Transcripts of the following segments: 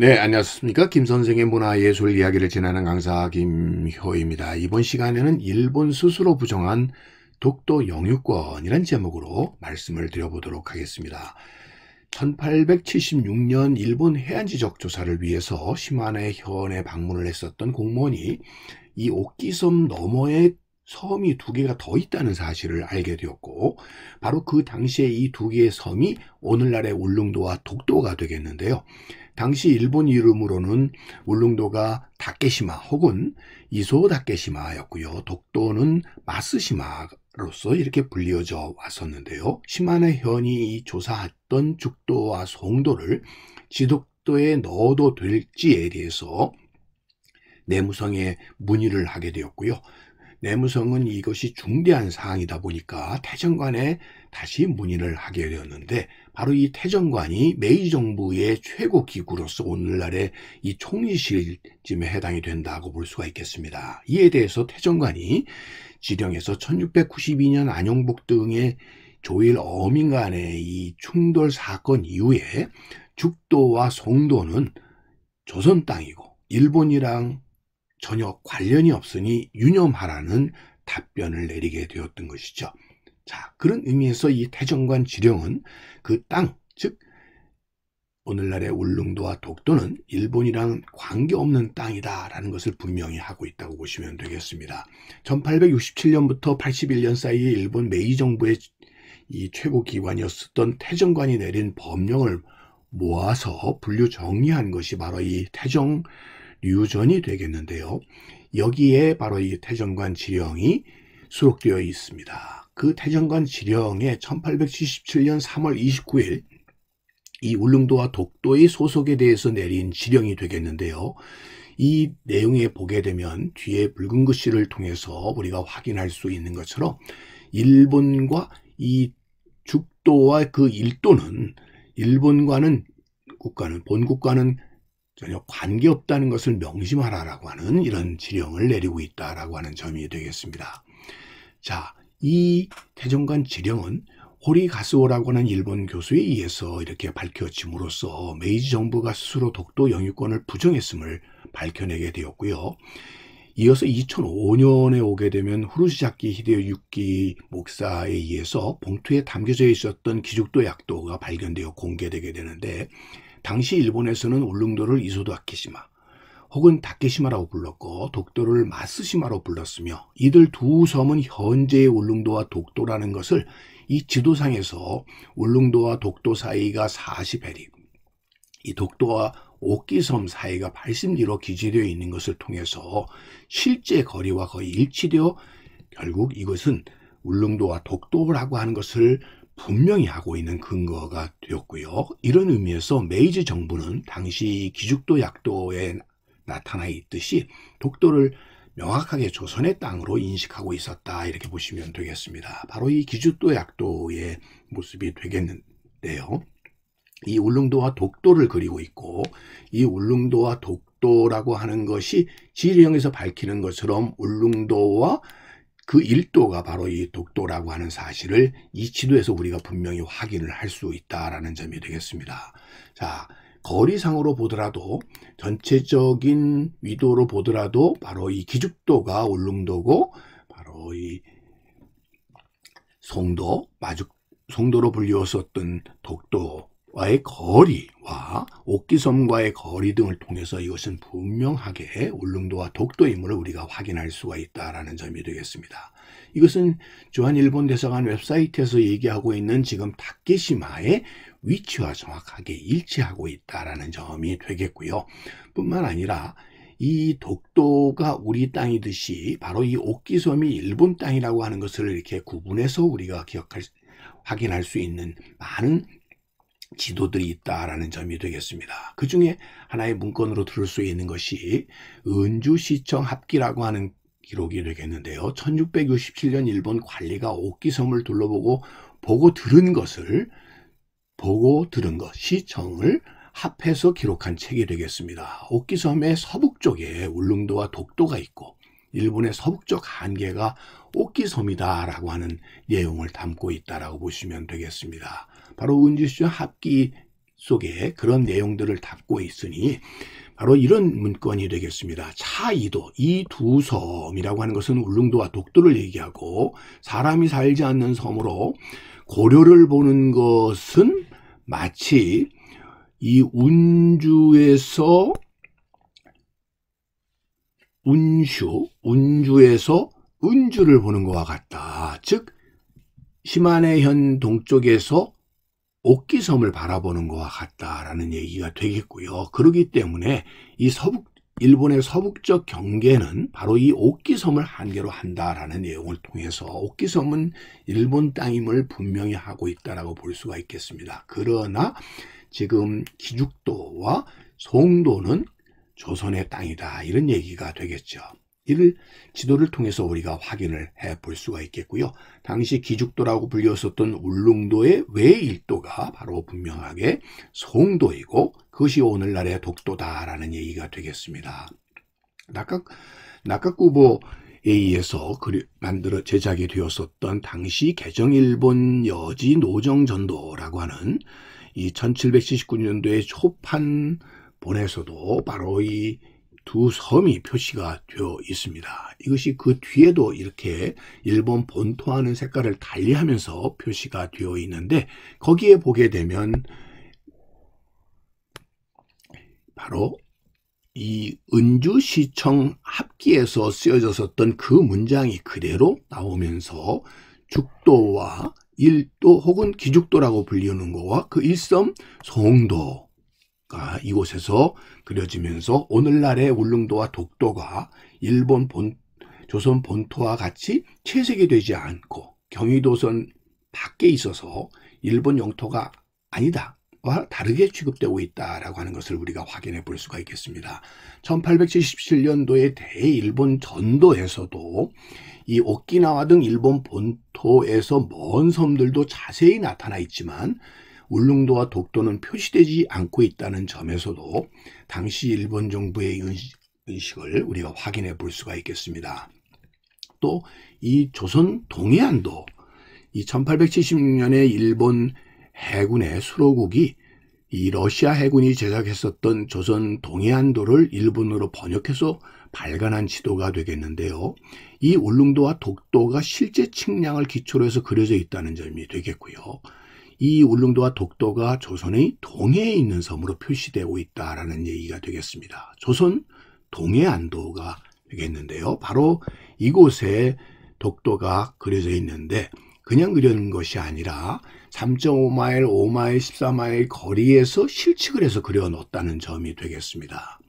네, 안녕하십니까. 김 선생의 문화예술 이야기를 진행하는 강사 김효입니다. 이번 시간에는 일본 스스로 부정한 독도 영유권이라는 제목으로 말씀을 드려보도록 하겠습니다. 1876년 일본 해안지적 조사를 위해서 시마네 현에 방문을 했었던 공무원이 이 옥기섬 너머에 섬이 두 개가 더 있다는 사실을 알게 되었고 바로 그 당시에 이 두 개의 섬이 오늘날의 울릉도와 독도가 되겠는데요. 당시 일본 이름으로는 울릉도가 다케시마 혹은 이소 다케시마였고요. 독도는 마스시마로서 이렇게 불리어져 왔었는데요. 시마네 현이 조사했던 죽도와 송도를 지독도에 넣어도 될지에 대해서 내무성에 문의를 하게 되었고요. 내무성은 이것이 중대한 사항이다 보니까 태정관에 다시 문의를 하게 되었는데 바로 이 태정관이 메이 정부의 최고 기구로서 오늘날의 이 총리실쯤에 해당이 된다고 볼 수가 있겠습니다. 이에 대해서 태정관이 지령에서 1692년 안용복 등의 조일 어민 간의 이 충돌 사건 이후에 죽도와 송도는 조선 땅이고 일본이랑 전혀 관련이 없으니 유념하라는 답변을 내리게 되었던 것이죠. 자, 그런 의미에서 이 태정관 지령은 그 땅, 즉 오늘날의 울릉도와 독도는 일본이랑 관계없는 땅이다라는 것을 분명히 하고 있다고 보시면 되겠습니다. 1867년부터 81년 사이에 일본 메이 정부의 이 최고 기관이었던 태정관이 내린 법령을 모아서 분류 정리한 것이 바로 이 태정 류전이 되겠는데요. 여기에 바로 이 태정관 지령이 수록되어 있습니다. 그 태정관 지령에 1877년 3월 29일 이 울릉도와 독도의 소속에 대해서 내린 지령이 되겠는데요. 이 내용에 보게 되면 뒤에 붉은 글씨를 통해서 우리가 확인할 수 있는 것처럼 일본과 이 죽도와 그 일도는 일본과는 국가는 본국과는 전혀 관계없다는 것을 명심하라라고 하는 이런 지령을 내리고 있다라고 하는 점이 되겠습니다. 자, 이 태종관 지령은 호리 가스오라고 하는 일본 교수에 의해서 이렇게 밝혀짐으로써 메이지 정부가 스스로 독도 영유권을 부정했음을 밝혀내게 되었고요. 이어서 2005년에 오게 되면 후루시자키 히데요 유키 목사에 의해서 봉투에 담겨져 있었던 기죽도 약도가 발견되어 공개되게 되는데 당시 일본에서는 울릉도를 이소도 아키시마 혹은 다케시마라고 불렀고 독도를 마스시마로 불렀으며 이들 두 섬은 현재의 울릉도와 독도라는 것을 이 지도상에서 울릉도와 독도 사이가 40해리, 이 독도와 옥기섬 사이가 80리로 기재되어 있는 것을 통해서 실제 거리와 거의 일치되어 결국 이것은 울릉도와 독도라고 하는 것을 분명히 하고 있는 근거가 되었고요. 이런 의미에서 메이지 정부는 당시 기죽도 약도에 나타나 있듯이 독도를 명확하게 조선의 땅으로 인식하고 있었다 이렇게 보시면 되겠습니다. 바로 이 기죽도 약도의 모습이 되겠는데요. 이 울릉도와 독도를 그리고 있고 이 울릉도와 독도라고 하는 것이 지리형에서 밝히는 것처럼 울릉도와 그 일도가 바로 이 독도라고 하는 사실을 이 지도에서 우리가 분명히 확인을 할 수 있다라는 점이 되겠습니다. 자, 거리상으로 보더라도 전체적인 위도로 보더라도 바로 이 기죽도가 울릉도고 바로 이 송도, 마죽, 송도로 불리웠었던 독도 와의 거리와 옥기섬과의 거리 등을 통해서 이것은 분명하게 울릉도와 독도임을 우리가 확인할 수가 있다라는 점이 되겠습니다. 이것은 주한 일본 대사관 웹사이트에서 얘기하고 있는 지금 다케시마의 위치와 정확하게 일치하고 있다라는 점이 되겠고요. 뿐만 아니라 이 독도가 우리 땅이듯이 바로 이 옥기섬이 일본 땅이라고 하는 것을 이렇게 구분해서 우리가 기억할 확인할 수 있는 많은 지도들이 있다라는 점이 되겠습니다. 그 중에 하나의 문건으로 들을 수 있는 것이 은주시청 합기라고 하는 기록이 되겠는데요. 1667년 일본 관리가 옥기섬을 둘러보고 보고 들은 것을 보고 들은 것, 시청을 합해서 기록한 책이 되겠습니다. 옥기섬의 서북쪽에 울릉도와 독도가 있고 일본의 서북쪽 한계가 옥기섬이다라고 하는 내용을 담고 있다라고 보시면 되겠습니다. 바로 은지수정 합기 속에 그런 내용들을 담고 있으니 바로 이런 문건이 되겠습니다. 차이도 이 두 섬이라고 하는 것은 울릉도와 독도를 얘기하고 사람이 살지 않는 섬으로 고려를 보는 것은 마치 이 운주에서 운슈, 운주에서 은주를 보는 것과 같다. 즉, 심한해현 동쪽에서 옥기섬을 바라보는 것과 같다라는 얘기가 되겠고요. 그러기 때문에 이 서북 일본의 서북적 경계는 바로 이 옥기섬을 한계로 한다라는 내용을 통해서 옥기섬은 일본 땅임을 분명히 하고 있다라고 볼 수가 있겠습니다. 그러나 지금 기죽도와 송도는 조선의 땅이다 이런 얘기가 되겠죠. 이를 지도를 통해서 우리가 확인을 해 볼 수가 있겠고요. 당시 기죽도라고 불렸었던 울릉도의 외일도가 바로 분명하게 송도이고 그것이 오늘날의 독도다라는 얘기가 되겠습니다. 낙각, 구보에 의해서 만들어 제작이 되었었던 당시 개정일본 여지 노정전도라고 하는 이 1779년도에 초판본에서도 바로 이두 섬이 표시가 되어 있습니다. 이것이 그 뒤에도 이렇게 일본 본토하는 색깔을 달리하면서 표시가 되어 있는데 거기에 보게 되면 바로 이 은주시청 합기에서 쓰여졌었던 그 문장이 그대로 나오면서 죽도와 일도 혹은 기죽도라고 불리는 거와 그 일섬 송도 아, 이곳에서 그려지면서 오늘날의 울릉도와 독도가 일본 본, 조선 본토와 같이 채색이 되지 않고 경의도선 밖에 있어서 일본 영토가 아니다와 다르게 취급되고 있다라고 하는 것을 우리가 확인해 볼 수가 있겠습니다. 1877년도에 대일본 전도에서도 이 오키나와 등 일본 본토에서 먼 섬들도 자세히 나타나 있지만 울릉도와 독도는 표시되지 않고 있다는 점에서도 당시 일본 정부의 의식을 우리가 확인해 볼 수가 있겠습니다. 또 이 조선 동해안도 이 1876년에 일본 해군의 수로국이 이 러시아 해군이 제작했었던 조선 동해안도를 일본으로 번역해서 발간한 지도가 되겠는데요. 이 울릉도와 독도가 실제 측량을 기초로 해서 그려져 있다는 점이 되겠고요. 이 울릉도와 독도가 조선의 동해에 있는 섬으로 표시되고 있다라는 얘기가 되겠습니다. 조선 동해안도가 되겠는데요. 바로 이곳에 독도가 그려져 있는데 그냥 그려진 것이 아니라 3.5마일, 5마일, 14마일 거리에서 실측을 해서 그려 놓았다는 점이 되겠습니다.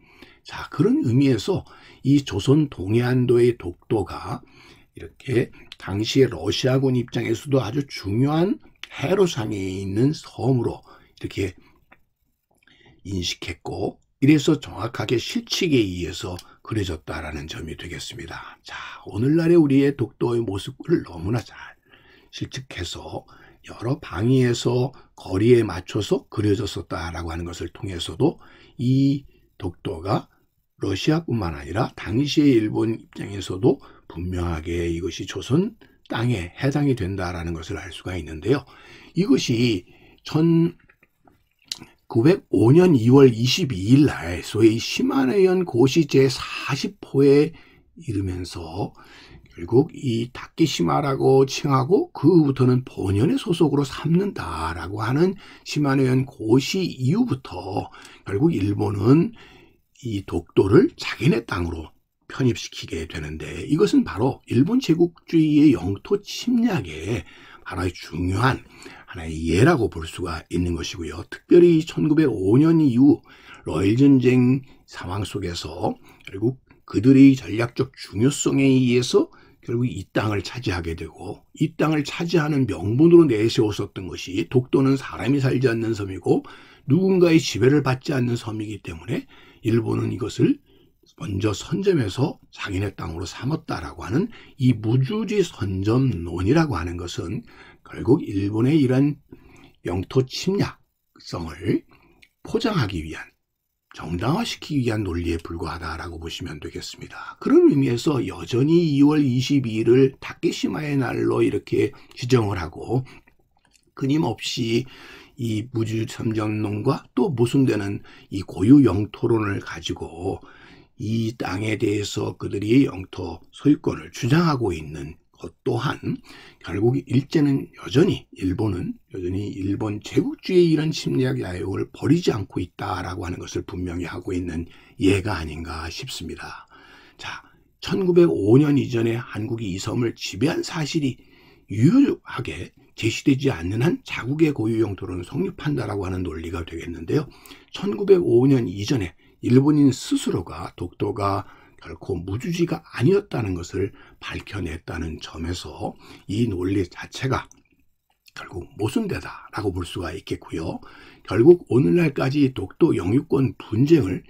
자, 그런 의미에서 이 조선 동해안도의 독도가 이렇게 당시의 러시아군 입장에서도 아주 중요한 해로상에 있는 섬으로 이렇게 인식했고 이래서 정확하게 실측에 의해서 그려졌다라는 점이 되겠습니다. 자, 오늘날의 우리의 독도의 모습을 너무나 잘 실측해서 여러 방위에서 거리에 맞춰서 그려졌었다라고 하는 것을 통해서도 이 독도가 러시아뿐만 아니라 당시의 일본 입장에서도 분명하게 이것이 조선 땅에 해당이 된다라는 것을 알 수가 있는데요. 이것이 1905년 2월 22일 날 소위 시마네현 고시 제40호에 이르면서 결국 이 다키시마라고 칭하고 그 후부터는 본연의 소속으로 삼는다라고 하는 시마네현 고시 이후부터 결국 일본은 이 독도를 자기네 땅으로 편입시키게 되는데 이것은 바로 일본 제국주의의 영토 침략에 하나의 중요한 하나의 예라고 볼 수가 있는 것이고요. 특별히 1905년 이후 러일 전쟁 상황 속에서 결국 그들의 전략적 중요성에 의해서 결국 이 땅을 차지하게 되고 이 땅을 차지하는 명분으로 내세웠었던 것이 독도는 사람이 살지 않는 섬이고 누군가의 지배를 받지 않는 섬이기 때문에 일본은 이것을 먼저 선점해서 자기네 땅으로 삼았다라고 하는 이 무주지 선점론이라고 하는 것은 결국 일본의 이런 영토 침략성을 포장하기 위한 정당화시키기 위한 논리에 불과하다라고 보시면 되겠습니다. 그런 의미에서 여전히 2월 22일을 다케시마의 날로 이렇게 지정을 하고 끊임없이 이무주선점론과또 모순되는 이 고유 영토론을 가지고 이 땅에 대해서 그들이 영토 소유권을 주장하고 있는 것 또한 결국 일제는 여전히 일본은 여전히 일본 제국주의 이런 심리학 야욕을 버리지 않고 있다라고 하는 것을 분명히 하고 있는 예가 아닌가 싶습니다. 자, 1905년 이전에 한국이 이 섬을 지배한 사실이 유효하게 제시되지 않는 한 자국의 고유 영토로는 성립한다라고 하는 논리가 되겠는데요. 1905년 이전에 일본인 스스로가 독도가 결코 무주지가 아니었다는 것을 밝혀냈다는 점에서 이 논리 자체가 결국 모순되다라고 볼 수가 있겠고요. 결국 오늘날까지 독도 영유권 분쟁을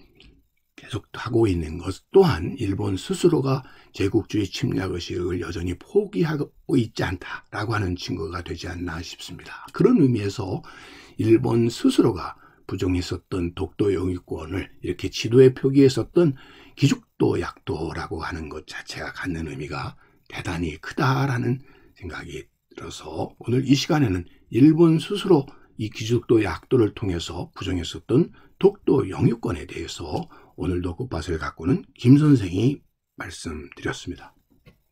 계속하고 있는 것 또한 일본 스스로가 제국주의 침략 의식을 여전히 포기하고 있지 않다라고 하는 증거가 되지 않나 싶습니다. 그런 의미에서 일본 스스로가 부정했었던 독도 영유권을 이렇게 지도에 표기했었던 기죽도 약도라고 하는 것 자체가 갖는 의미가 대단히 크다라는 생각이 들어서 오늘 이 시간에는 일본 스스로 이 기죽도 약도를 통해서 부정했었던 독도 영유권에 대해서 오늘도 꽃밭을 가꾸는 김 선생이 말씀드렸습니다.